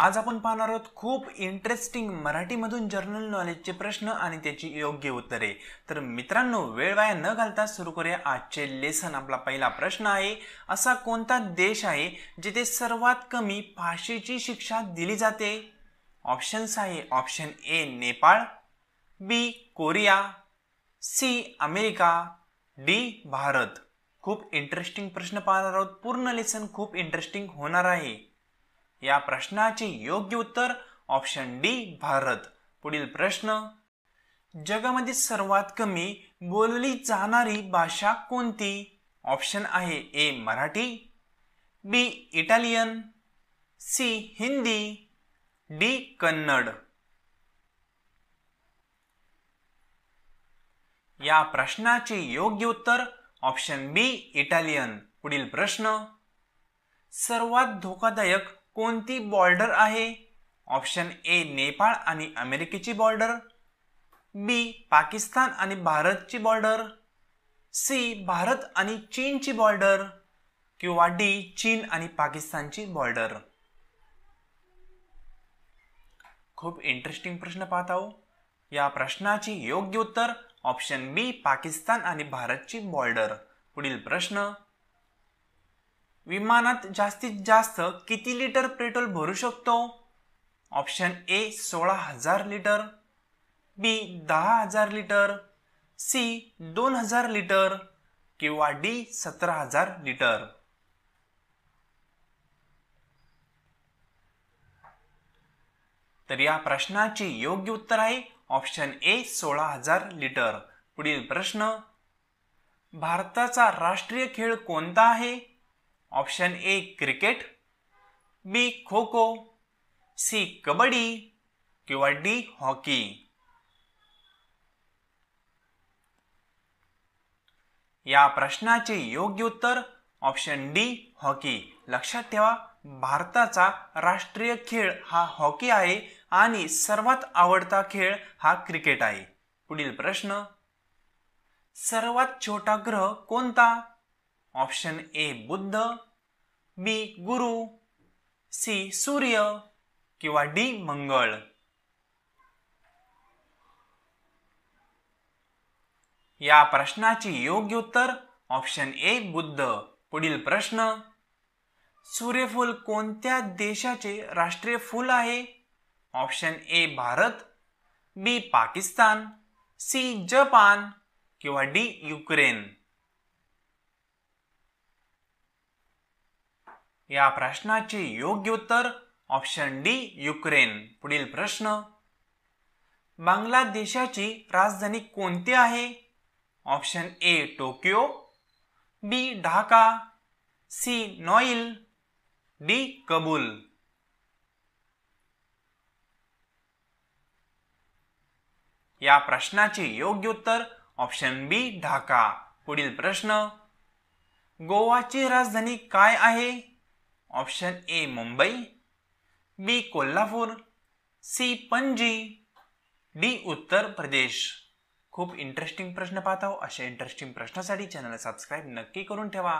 आज आपण पाहणार आहोत खूप इंटरेस्टिंग मराठीमधून जर्नल नॉलेजचे प्रश्न आणि त्याची योग्य उत्तरे तर मित्रांनो वेळ वाया न घालता सुरू करूया आजचे लेसन आपला पहिला प्रश्न आहे असा कोणता देश आहे जिथे सर्वात कमी भाषेची शिक्षा दिली जाते ऑप्शन्स आहे option A Nepal B Korea C America D Bharat खूप इंटरेस्टिंग प्रश्न पाहणार आहोत पूर्ण लेसन खूप इंटरेस्टिंग होणार आहे या प्रश्नाचे योग्य उत्तर ऑप्शन डी भारत पुढील प्रश्न जगामध्ये सर्वात कमी बोलली जाणारी भाषा कोणती ऑप्शन आहे A Marathi B Italian C Hindi D Kannada या प्रश्नाचे योग्य उत्तर ऑप्शन बी इटालियन पुढील प्रश्न सर्वात धोकादायक कोणती बॉर्डर आहे ऑप्शन ए नेपाळ आणि अमेरिकेची बॉर्डर बी पाकिस्तान आणि भारतची बॉर्डर सी भारत आणि चीनची बॉर्डर किंवा डी चीन आणि पाकिस्तानची बॉर्डर खूप इंटरेस्टिंग प्रश्न पाहत आहो या प्रश्नाची योग्य उत्तर ऑप्शन बी पाकिस्तान आणि भारतची बॉर्डर पुढील प्रश्न विमानात जास्तीत जास्त किती लिटर पेट्रोल भरू शकतो ऑप्शन ए सोळा हजार लिटर बी दहा हजार लिटर सी दोन हजार लिटर किंवा डी सतरा हजार लिटर तर या प्रश्नाची योग्य उत्तर आहे ऑप्शन ए सोळा हजार लिटर पुढील प्रश्न भारताचा राष्ट्रीय खेळ कोणता आहे option A cricket B kho kho C kabaddi किंवा डी हॉकी या प्रश्नाचे योग्य उत्तर ऑप्शन डी हॉकी लक्षात ठेवा भारताचा राष्ट्रीय खेळ हा हॉकी आहे आणि सर्वात आवडता खेळ हा क्रिकेट आहे पुढील प्रश्न सर्वात छोटा ग्रह कोणता ऑप्शन ए बुद्ध बी गुरु सी सूर्य किंवा डी मंगळ या प्रश्नाची योग्य उत्तर ऑप्शन ए बुद्ध पुढील प्रश्न सूर्यफूल कोणत्या देशाचे राष्ट्रीय फूल आहे option A Bharat B Pakistan C Japan किंवा डी युक्रेन या प्रश्नाचे योग्य उत्तर ऑप्शन डी युक्रेन पुढील प्रश्न बांगलादेशाची राजधानी कोणती आहे option A Tokyo B Dhaka C नॉइल डी कबूल या प्रश्नाचे योग्य उत्तर ऑप्शन बी ढाका पुढील प्रश्न गोवाची राजधानी काय आहे option A Mumbai B Kolhapur C Panaji D Uttar Pradesh खूप इंटरेस्टिंग प्रश्न पाहतो अशा इंटरेस्टिंग प्रश्नासाठी चॅनल सबस्क्राईब नक्की करून ठेवा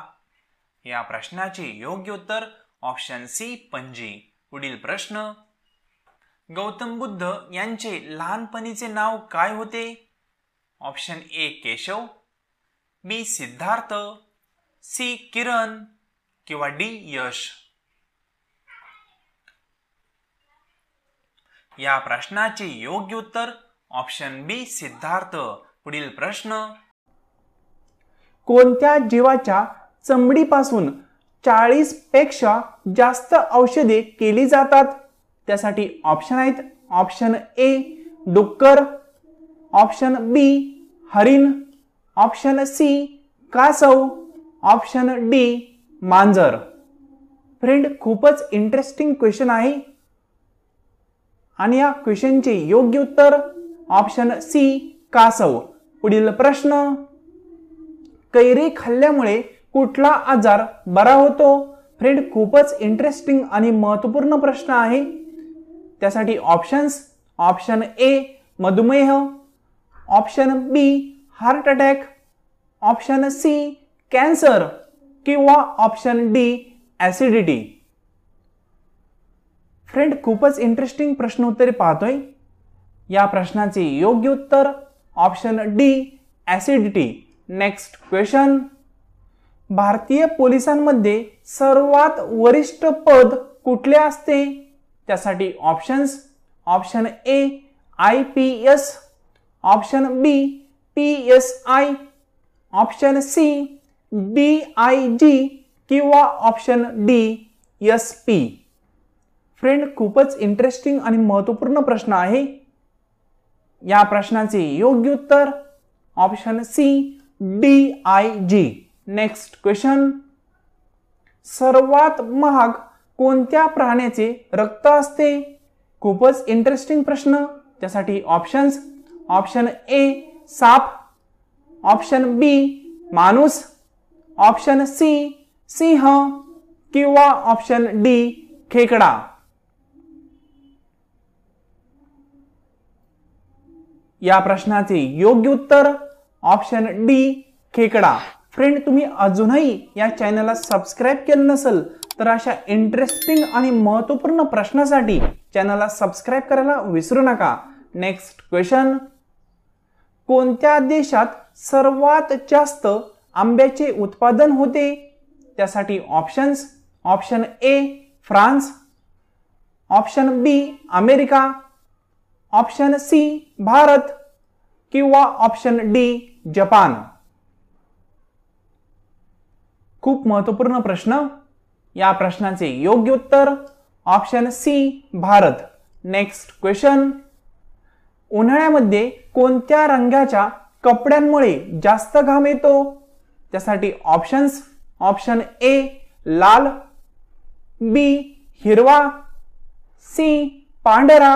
या प्रश्नाचे योग्य उत्तर ऑप्शन सी पणजी पुढील प्रश्न गौतम बुद्ध यांचे लहानपणीचे नाव काय होते option A Keshav B Siddharth C Kiran किंवा डी यश या प्रश्नाचे योग्य उत्तर ऑप्शन बी सिद्धार्थ पुढील प्रश्न कोणत्या जीवाच्या चमडीपासून चाळीस पेक्षा जास्त औषधे केली जातात त्यासाठी ऑप्शन आहेत ऑप्शन ए डुक्कर ऑप्शन बी हरिण ऑप्शन सी कासव ऑप्शन डी मांजर फ्रेंड खूपच इंटरेस्टिंग क्वेश्चन आहे आणि या क्वेश्चनचे योग्य उत्तर ऑप्शन सी कासव पुढील प्रश्न कैरी खाल्ल्यामुळे कुठला आजार बरा होतो फ्रेंड खूपच इंटरेस्टिंग आणि महत्त्वपूर्ण प्रश्न आहे त्यासाठी ऑप्शन्स ऑप्शन ए मधुमेह option B heart attack option C cancer किंवा ऑप्शन डी ॲसिडिटी फ्रेंड खूपच इंटरेस्टिंग प्रश्नोत्तरे पाहतोय या प्रश्नाचे योग्य उत्तर option D acidity next question भारतीय पोलिसांमध्ये सर्वात वरिष्ठ पद कुठले असते त्यासाठी options option A I P S option B P S I option C D I G किंवा option D S P friend खूपच इंटरेस्टिंग आणि महत्त्वपूर्ण प्रश्न आहे या प्रश्नाचे योग्य उत्तर option C D I G next question सर्वात महाग कोणत्या प्राण्याचे रक्त असते खूपच इंटरेस्टिंग प्रश्न त्यासाठी ऑप्शन्स ऑप्शन ए साप ऑप्शन बी माणूस ऑप्शन सी सिंह किंवा ऑप्शन डी खेकडा या प्रश्नाचे योग्य उत्तर ऑप्शन डी खेकडा फ्रेंड तुम्ही अजूनही या चॅनलला सबस्क्राईब केलं नसेल तर अशा इंटरेस्टिंग आणि महत्त्वपूर्ण प्रश्नासाठी चॅनलला सबस्क्राईब करायला विसरू नका नेक्स्ट क्वेश्चन कोणत्या देशात सर्वात जास्त आंब्याचे उत्पादन होते त्यासाठी options option A France option B America option C Bharat किंवा ऑप्शन डी जपान खूप महत्वपूर्ण प्रश्न या प्रश्नाचे योग्य उत्तर option C Bharat next question उन्हाळ्यामध्ये कोणत्या रंगाच्या कपड्यांमुळे जास्त घाम येतो त्यासाठी ऑप्शन्स ऑप्शन ए लाल बी हिरवा सी पांढरा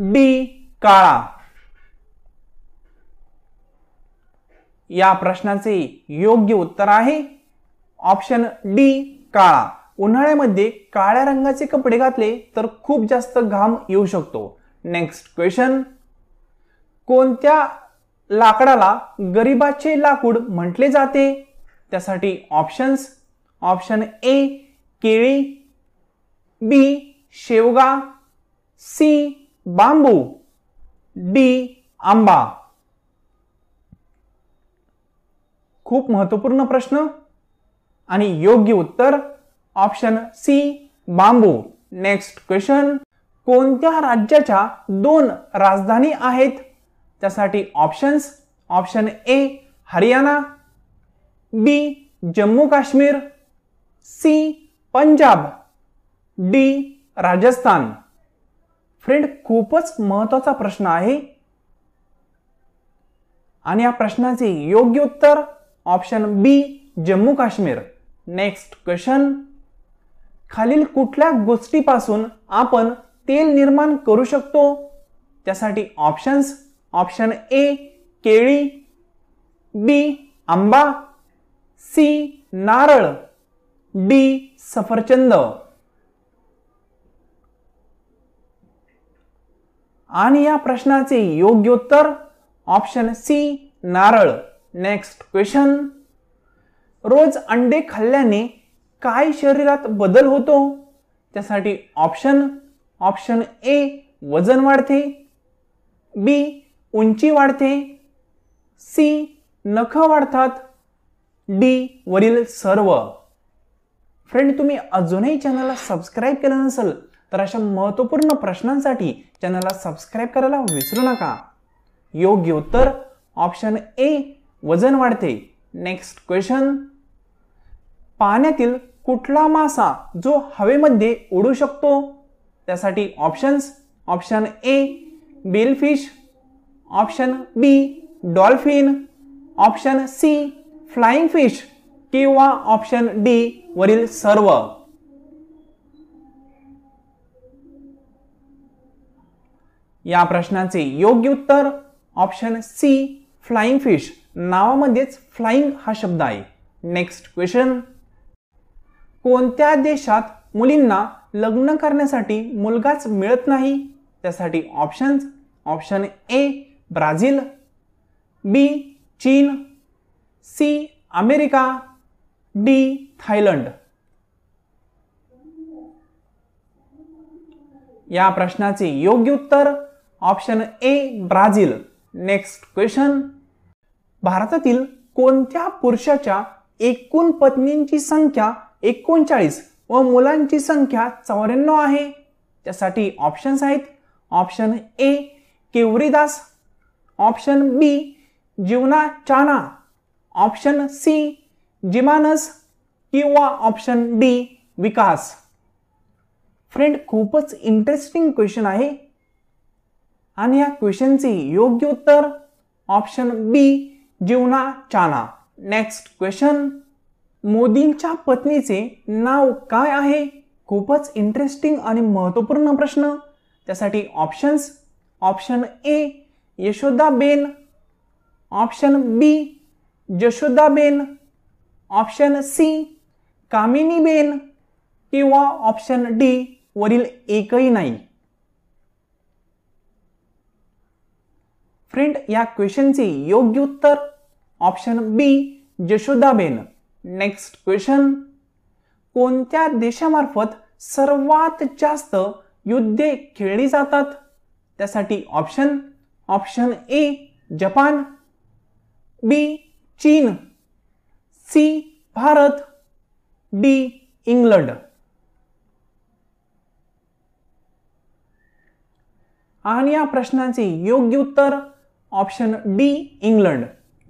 डी काळा या प्रश्नाचे योग्य उत्तर आहे ऑप्शन डी काळा उन्हाळ्यामध्ये काळ्या रंगाचे कपडे घातले तर खूप जास्त घाम येऊ शकतो नेक्स्ट क्वेश्चन कोणत्या लाकडाला गरिबाचे लाकूड म्हटले जाते त्यासाठी ऑप्शन्स ऑप्शन ए केळी बी शेवगा सी बांबू डी आंबा खूप महत्वपूर्ण प्रश्न आणि योग्य उत्तर ऑप्शन सी बांबू नेक्स्ट क्वेश्चन कोणत्या राज्याच्या दोन राजधानी आहेत त्यासाठी options option A Haryana B Jammu Kashmir C Punjab D Rajasthan friend खूपच महत्त्वाचा प्रश्न आहे आणि या प्रश्नाचे योग्य उत्तर option B Jammu Kashmir next question खालील कुठल्या गोष्टीपासून आपण तेल निर्माण करू शकतो त्यासाठी ऑप्शन्स ऑप्शन ए केळी बी आंबा सी नारळ डी सफरचंद आणि या प्रश्नाचे योग्य उत्तर ऑप्शन सी नारळ नेक्स्ट क्वेश्चन रोज अंडे खाल्ल्याने काय शरीरात बदल होतो त्यासाठी ऑप्शन ऑप्शन ए वजन वाढते बी उंची वाढते सी नख वाढतात डी वरील सर्व फ्रेंड तुम्ही अजूनही चॅनलला सबस्क्राईब केलं नसेल तर अशा महत्त्वपूर्ण प्रश्नांसाठी चॅनलला सबस्क्राईब करायला विसरू नका योग्य उत्तर ऑप्शन ए वजन वाढते नेक्स्ट क्वेश्चन पाण्यातील कुठला मासा जो हवेमध्ये उडू शकतो त्यासाठी options option A billfish option B dolphin option C flying fish किंवा ऑप्शन डी वरील सर्व या प्रश्नाचे योग्य उत्तर ऑप्शन सी फ्लाइंग फिश नावामध्येच फ्लाइंग हा शब्द आहे नेक्स्ट क्वेश्चन कोणत्या देशात मुलींना लग्न करण्यासाठी मुलगाच मिळत नाही त्यासाठी options option A Brazil B China C America D Thailand या प्रश्नाचे योग्य उत्तर option A Brazil next question भारतातील कोणत्या पुरुषाच्या एकूण पत्नींची संख्या एकोणचाळीस व मुलांची संख्या चौऱ्याण्णव आहे त्यासाठी ऑप्शन्स आहेत ऑप्शन ए केवरीदास ऑप्शन बी जीवना चाना ऑप्शन सी जिमानस किंवा ऑप्शन डी विकास फ्रेंड खूपच इंटरेस्टिंग क्वेश्चन आहे आणि या क्वेश्चनचे योग्य उत्तर ऑप्शन बी जीवना चाना नेक्स्ट क्वेश्चन मोदींच्या पत्नीचे नाव काय आहे खूपच इंटरेस्टिंग आणि महत्त्वपूर्ण प्रश्न त्यासाठी options option A Yashodaben option B Jashodaben option C Kaminiben किंवा ऑप्शन डी वरील एकही नाही फ्रेंड या क्वेश्चनचे योग्य उत्तर option B Jashodaben next question कोणत्या देशामार्फत सर्वात जास्त युद्धे खेळली जातात त्यासाठी option option A Japan B China C Bharat D England आणि या प्रश्नाचे योग्य उत्तर option D England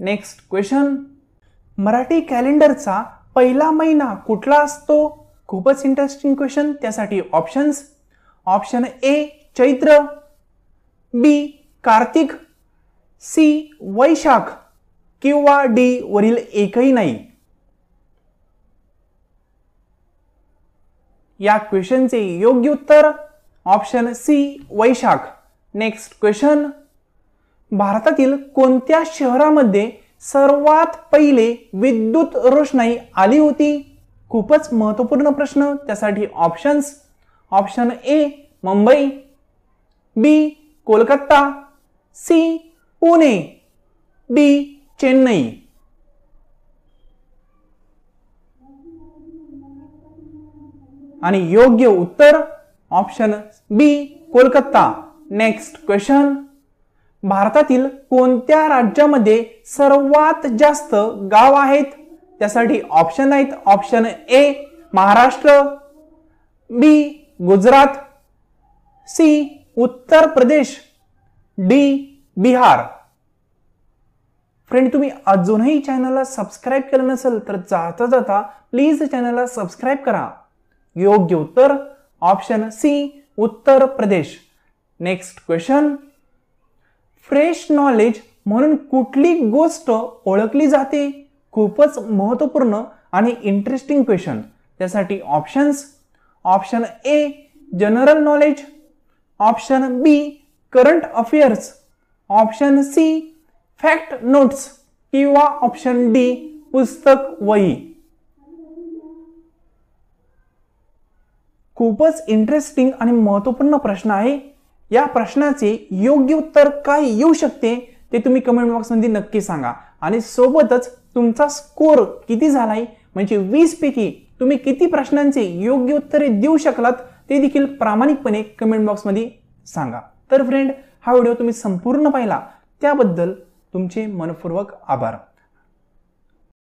next question मराठी कॅलेंडरचा पहिला महिना कुठला असतो खूपच इंटरेस्टिंग क्वेश्चन त्यासाठी options option A Chaitra B Kartik C Vaishakh किंवा डी वरील एकही नाही या क्वेश्चनचे योग्य उत्तर option C Vaishakh next question भारतातील कोणत्या शहरामध्ये सर्वात पहिले विद्युत रोषणाई आली होती खूपच महत्त्वपूर्ण प्रश्न त्यासाठी options option A Mumbai B Kolkata C Pune D Chennai आणि योग्य उत्तर option B Kolkata next question भारतातील कोणत्या राज्यामध्ये सर्वात जास्त गाव आहेत त्यासाठी ऑप्शन आहेत option A Maharashtra B Gujarat C Uttar Pradesh D Bihar friend तुम्ही अजूनही चॅनलला सबस्क्राईब केलं नसेल तर जाता जाता प्लीज चॅनलला सबस्क्राईब करा योग्य उत्तर option C Uttar Pradesh next question fresh knowledge म्हणून कुठली गोष्ट ओळखली जाते खूपच महत्त्वपूर्ण आणि इंटरेस्टिंग क्वेश्चन त्यासाठी options option A general knowledge option B current affairs option C fact notes किंवा ऑप्शन डी पुस्तक वही खूपच इंटरेस्टिंग आणि महत्त्वपूर्ण प्रश्न आहे या प्रश्नाचे योग्य उत्तर काय येऊ शकते ते तुम्ही कमेंट बॉक्समध्ये नक्की सांगा आणि सोबतच तुमचा स्कोर किती झालाय म्हणजे वीस पैकी तुम्ही किती प्रश्नांचे योग्य उत्तरे देऊ शकलात ते देखील प्रामाणिकपणे कमेंट बॉक्समध्ये सांगा तर फ्रेंड हा व्हिडिओ तुम्ही संपूर्ण पाहिला त्याबद्दल तुमचे मनपूर्वक आभार